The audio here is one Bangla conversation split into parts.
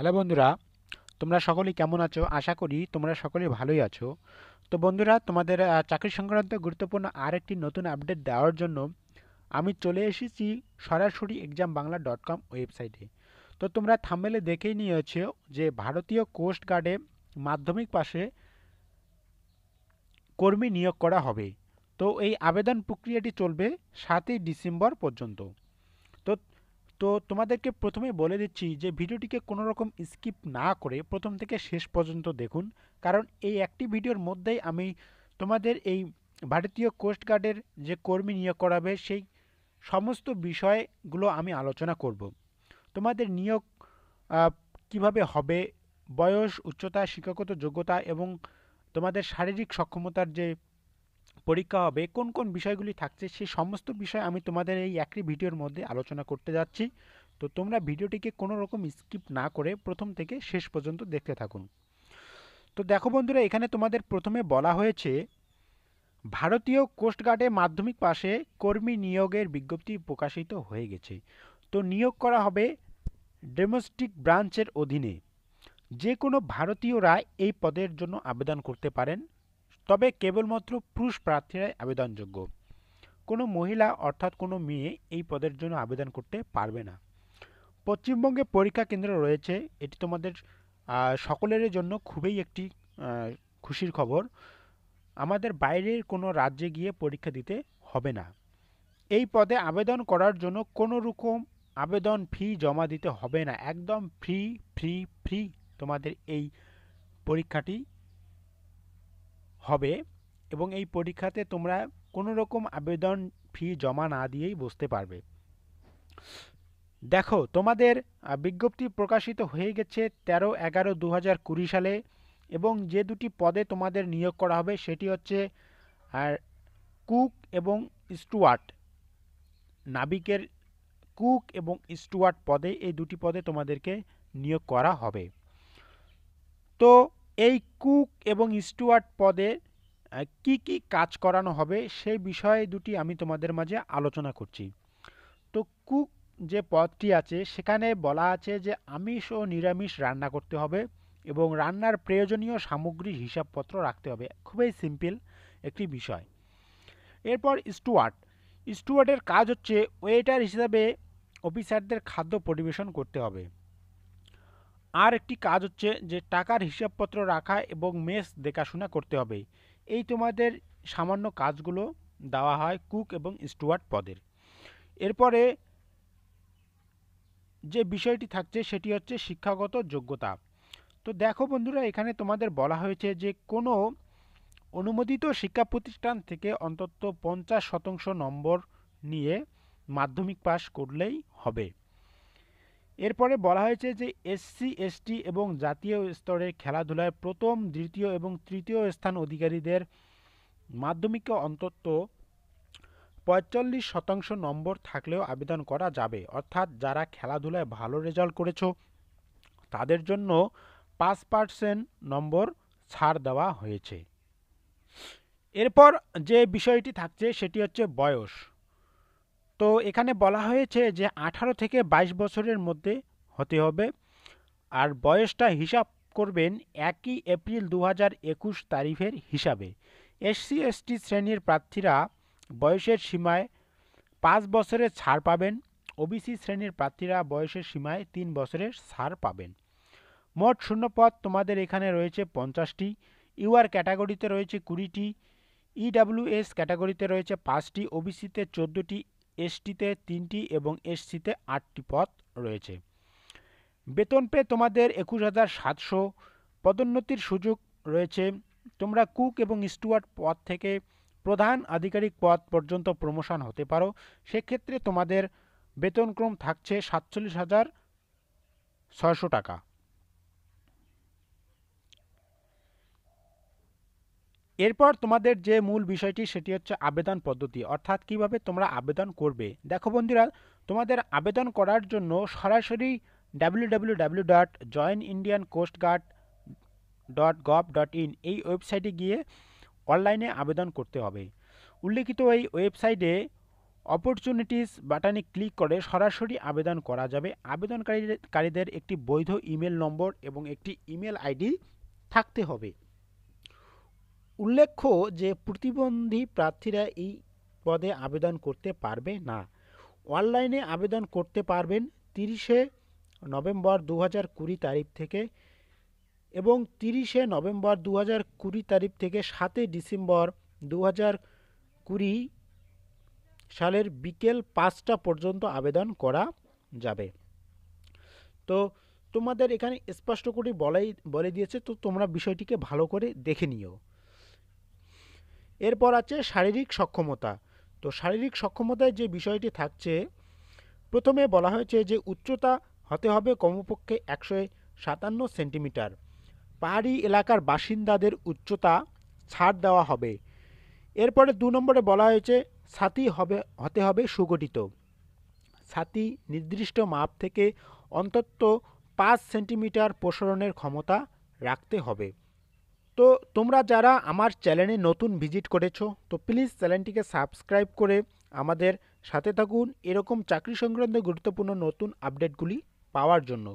হ্যালো বন্ধুরা তোমরা সকলেই কেমন আছো আশা করি তোমরা সকলেই ভালোই আছো তো বন্ধুরা তোমাদের চাকরি সংক্রান্ত গুরুত্বপূর্ণ আরেকটি নতুন আপডেট দেওয়ার জন্য আমি চলে এসেছি সরাসরি এক্সাম বাংলা ডট কম ওয়েবসাইটে তো তোমরা থাম্বেলে দেখেই নিয়েছো যে ভারতীয় কোস্ট গার্ডে মাধ্যমিক পাশে কর্মী নিয়োগ করা হবে তো এই আবেদন প্রক্রিয়াটি চলবে সাতই ডিসেম্বর পর্যন্ত তো তোমাদেরকে প্রথমে বলে দিচ্ছি যে ভিডিওটিকে কোনো রকম স্কিপ না করে প্রথম থেকে শেষ পর্যন্ত দেখুন কারণ এই একটি ভিডিওর মধ্যেই আমি তোমাদের এই ভারতীয় কোস্টগার্ডের যে কর্মী নিয়োগ করাবে সেই সমস্ত বিষয়গুলো আমি আলোচনা করব। তোমাদের নিয়োগ কিভাবে হবে বয়স উচ্চতা শিক্ষাগত যোগ্যতা এবং তোমাদের শারীরিক সক্ষমতার যে পরীক্ষা হবে কোন কোন বিষয়গুলি থাকছে সেই সমস্ত বিষয় আমি তোমাদের এই একই ভিডিওর মধ্যে আলোচনা করতে যাচ্ছি তো তোমরা ভিডিওটিকে কোনো রকম স্কিপ না করে প্রথম থেকে শেষ পর্যন্ত দেখতে থাকুন তো দেখো বন্ধুরা এখানে তোমাদের প্রথমে বলা হয়েছে ভারতীয় কোস্টগার্ডে মাধ্যমিক পাশে কর্মী নিয়োগের বিজ্ঞপ্তি প্রকাশিত হয়ে গেছে তো নিয়োগ করা হবে ডোমেস্টিক ব্রাঞ্চের অধীনে যে কোনো ভারতীয়রা এই পদের জন্য আবেদন করতে পারেন তবে কেবলমাত্র পুরুষ প্রার্থীরাই আবেদনযোগ্য কোনো মহিলা অর্থাৎ কোনো মেয়ে এই পদের জন্য আবেদন করতে পারবে না পশ্চিমবঙ্গে পরীক্ষা কেন্দ্র রয়েছে এটি তোমাদের সকলের জন্য খুবই একটি খুশির খবর আমাদের বাইরের কোনো রাজ্যে গিয়ে পরীক্ষা দিতে হবে না এই পদে আবেদন করার জন্য কোনো রকম আবেদন ফি জমা দিতে হবে না একদম ফ্রি ফ্রি ফ্রি তোমাদের এই পরীক্ষাটি হবে এবং এই পরীক্ষাতে তোমরা কোনো রকম আবেদন ফি জমা না দিয়েই বসতে পারবে দেখো তোমাদের বিজ্ঞপ্তি প্রকাশিত হয়ে গেছে তেরো এগারো দু হাজার কুড়ি সালে এবং যে দুটি পদে তোমাদের নিয়োগ করা হবে সেটি হচ্ছে আর কুক এবং স্টুয়ার্ট নাবিকের কুক এবং স্টুয়ার্ট পদে এই দুটি পদে তোমাদেরকে নিয়োগ করা হবে তো এই কুক এবং স্টুয়ার্ট পদে কি কি কাজ করানো হবে সেই বিষয়ে দুটি আমি তোমাদের মাঝে আলোচনা করছি তো কুক যে পদটি আছে সেখানে বলা আছে যে আমিষ ও নিরামিষ রান্না করতে হবে এবং রান্নার প্রয়োজনীয় সামগ্রী হিসাবপত্র রাখতে হবে খুবই সিম্পল একটি বিষয় এরপর স্টুয়ার্ট স্টুয়ার্টের কাজ হচ্ছে ওয়েটার হিসাবে অফিসারদের খাদ্য পরিবেশন করতে হবে আর একটি কাজ হচ্ছে যে টাকার হিসাবপত্র রাখা এবং মেস দেখাশোনা করতে হবে এই তোমাদের সামান্য কাজগুলো দেওয়া হয় কুক এবং স্টুয়ার্ট পদের এরপরে যে বিষয়টি থাকছে সেটি হচ্ছে শিক্ষাগত যোগ্যতা তো দেখো বন্ধুরা এখানে তোমাদের বলা হয়েছে যে কোনো অনুমোদিত শিক্ষা প্রতিষ্ঠান থেকে অন্তত পঞ্চাশ শতাংশ নম্বর নিয়ে মাধ্যমিক পাশ করলেই হবে এরপরে বলা হয়েছে যে এসসি এসটি এবং জাতীয় স্তরে খেলাধুলায় প্রথম দ্বিতীয় এবং তৃতীয় স্থান অধিকারীদের মাধ্যমিকে অন্তত পঁয়তাল্লিশ শতাংশ নম্বর থাকলেও আবেদন করা যাবে অর্থাৎ যারা খেলাধুলায় ভালো রেজাল্ট করেছ তাদের জন্য পাঁচ পার্সেন্ট নম্বর ছাড় দেওয়া হয়েছে এরপর যে বিষয়টি থাকছে সেটি হচ্ছে বয়স তো এখানে বলা হয়েছে যে আঠারো থেকে ২২ বছরের মধ্যে হতে হবে আর বয়সটা হিসাব করবেন একই এপ্রিল দু একুশ তারিখের হিসাবে এসসি এসটি শ্রেণীর প্রার্থীরা বয়সের সীমায় পাঁচ বছরের ছাড় পাবেন ওবিসি শ্রেণীর প্রার্থীরা বয়সের সীমায় তিন বছরের ছাড় পাবেন মোট শূন্যপদ তোমাদের এখানে রয়েছে পঞ্চাশটি ইউআর ক্যাটাগরিতে রয়েছে কুড়িটি ইডাব্লিউএস ক্যাটাগরিতে রয়েছে পাঁচটি ওবিসিতে চোদ্দোটি এসটিতে তিনটি এবং এসসিতে আটটি পদ রয়েছে বেতন পেয়ে তোমাদের একুশ হাজার সাতশো পদোন্নতির সুযোগ রয়েছে তোমরা কুক এবং স্টুয়ার্ট পদ থেকে প্রধান আধিকারিক পদ পর্যন্ত প্রমোশন হতে পারো সেক্ষেত্রে তোমাদের বেতনক্রম থাকছে সাতচল্লিশ হাজার ছয়শো টাকা এরপর তোমাদের যে মূল বিষয়টি সেটি হচ্ছে আবেদন পদ্ধতি অর্থাৎ কিভাবে তোমরা আবেদন করবে দেখো বন্ধুরা তোমাদের আবেদন করার জন্য সরাসরি W W W dot join Indian coast guard dot gov dot in এই ওয়েবসাইটে গিয়ে অনলাইনে আবেদন করতে হবে উল্লেখিত এই ওয়েবসাইটে অপরচুনিটিস বাটনে ক্লিক করে সরাসরি আবেদন করা যাবে আবেদনকারীদের একটি বৈধ ইমেল নম্বর এবং একটি ইমেল আইডি থাকতে হবে উল্লেখ্য যে প্রতিবন্ধী প্রার্থীরা এই পদে আবেদন করতে পারবে না অনলাইনে আবেদন করতে পারবেন তিরিশে নভেম্বর দু হাজার কুড়ি তারিখ থেকে এবং তিরিশে নভেম্বর দু হাজার কুড়ি তারিখ থেকে সাতই ডিসেম্বর দু হাজার কুড়ি সালের বিকেল পাঁচটা পর্যন্ত আবেদন করা যাবে তো তোমাদের এখানে স্পষ্ট করে বলাই বলে দিয়েছে তো তোমরা বিষয়টিকে ভালো করে দেখে নিও এরপর আছে শারীরিক সক্ষমতা তো শারীরিক সক্ষমতায় যে বিষয়টি থাকছে প্রথমে বলা হয়েছে যে উচ্চতা হতে হবে কমপক্ষে একশো সাতান্ন সেন্টিমিটার পাহাড়ি এলাকার বাসিন্দাদের উচ্চতা ছাড় দেওয়া হবে এরপরে দু নম্বরে বলা হয়েছে ছাতি হবে হতে হবে সুগঠিত ছাতি নির্দিষ্ট মাপ থেকে অন্তত পাঁচ সেন্টিমিটার প্রসারণের ক্ষমতা রাখতে হবে তো তোমরা যারা আমার চ্যানেলে নতুন ভিজিট করেছো তো প্লিজ চ্যানেলটিকে সাবস্ক্রাইব করে আমাদের সাথে থাকুন এরকম চাকরি সংক্রান্ত গুরুত্বপূর্ণ নতুন আপডেটগুলি পাওয়ার জন্য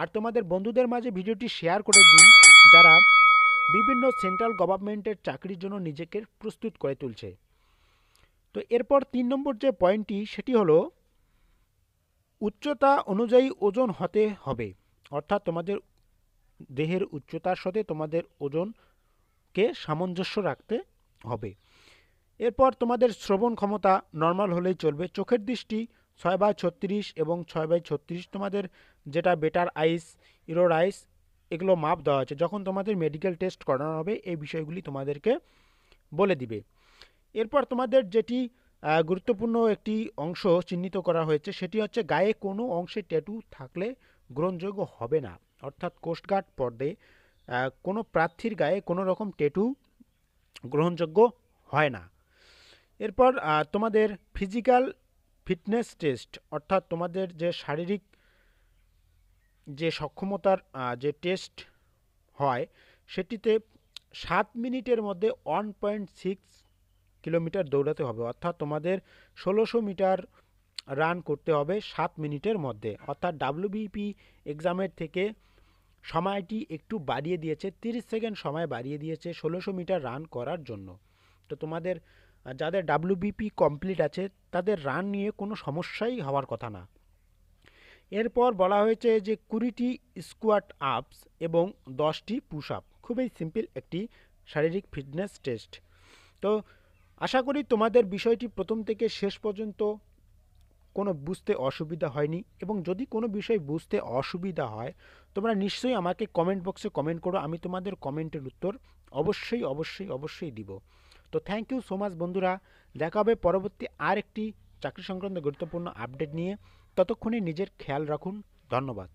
আর তোমাদের বন্ধুদের মাঝে ভিডিওটি শেয়ার করে দিন যারা বিভিন্ন সেন্ট্রাল গভর্নমেন্টের চাকরির জন্য নিজেকে প্রস্তুত করে তুলছে তো এরপর তিন নম্বর যে পয়েন্টটি সেটি হলো উচ্চতা অনুযায়ী ওজন হতে হবে অর্থাৎ তোমাদের দেহের উচ্চতার সাথে তোমাদের ওজনকে সামঞ্জস্য রাখতে হবে এরপর তোমাদের শ্রবণ ক্ষমতা নর্মাল হলেই চলবে চোখের দৃষ্টি ছয় বাই ছত্রিশ এবং ছয় বাই ছত্রিশ তোমাদের যেটা বেটার আইস ইরোর আইস এগুলো মাপ দেওয়া আছে যখন তোমাদের মেডিকেল টেস্ট করানো হবে এই বিষয়গুলি তোমাদেরকে বলে দিবে এরপর তোমাদের যেটি গুরুত্বপূর্ণ একটি অংশ চিহ্নিত করা হয়েছে সেটি হচ্ছে গায়ে কোনো অংশে ট্যাটু থাকলে গ্রহণযোগ্য হবে না অর্থাৎ কোস্টগার্ড পর্দে কোনো প্রার্থীর গায়ে কোনো রকম টেটু গ্রহণযোগ্য হয় না এরপর তোমাদের ফিজিক্যাল ফিটনেস টেস্ট অর্থাৎ তোমাদের যে শারীরিক যে সক্ষমতার যে টেস্ট হয় সেটিতে সাত মিনিটের মধ্যে ওয়ান পয়েন্ট সিক্স কিলোমিটার দৌড়াতে হবে অর্থাৎ তোমাদের ষোলোশো মিটার রান করতে হবে সাত মিনিটের মধ্যে অর্থাৎ ডাব্লিউবিপি এক্সামের থেকে সময়টি একটু বাড়িয়ে দিয়েছে তিরিশ সেকেন্ড সময় বাড়িয়ে দিয়েছে ষোলোশো মিটার রান করার জন্য তো তোমাদের যাদের ডাব্লিউবিপি কমপ্লিট আছে তাদের রান নিয়ে কোনো সমস্যাই হওয়ার কথা না এরপর বলা হয়েছে যে কুড়িটি স্কোয়াট আপস এবং দশটি পুশ আপ খুবই সিম্পল একটি শারীরিক ফিটনেস টেস্ট তো আশা করি তোমাদের বিষয়টি প্রথম থেকে শেষ পর্যন্ত কোনো বুঝতে অসুবিধা হয়নি এবং যদি কোনো বিষয় বুঝতে অসুবিধা হয় তোমরা নিশ্চয়ই আমাকে কমেন্ট বক্সে কমেন্ট করো আমি তোমাদের কমেন্টের উত্তর অবশ্যই অবশ্যই অবশ্যই দিব তো থ্যাংক ইউ সো মাচ বন্ধুরা দেখা হবে পরবর্তী আর একটি চাকরি সংক্রান্ত গুরুত্বপূর্ণ আপডেট নিয়ে ততক্ষণে নিজের খেয়াল রাখুন ধন্যবাদ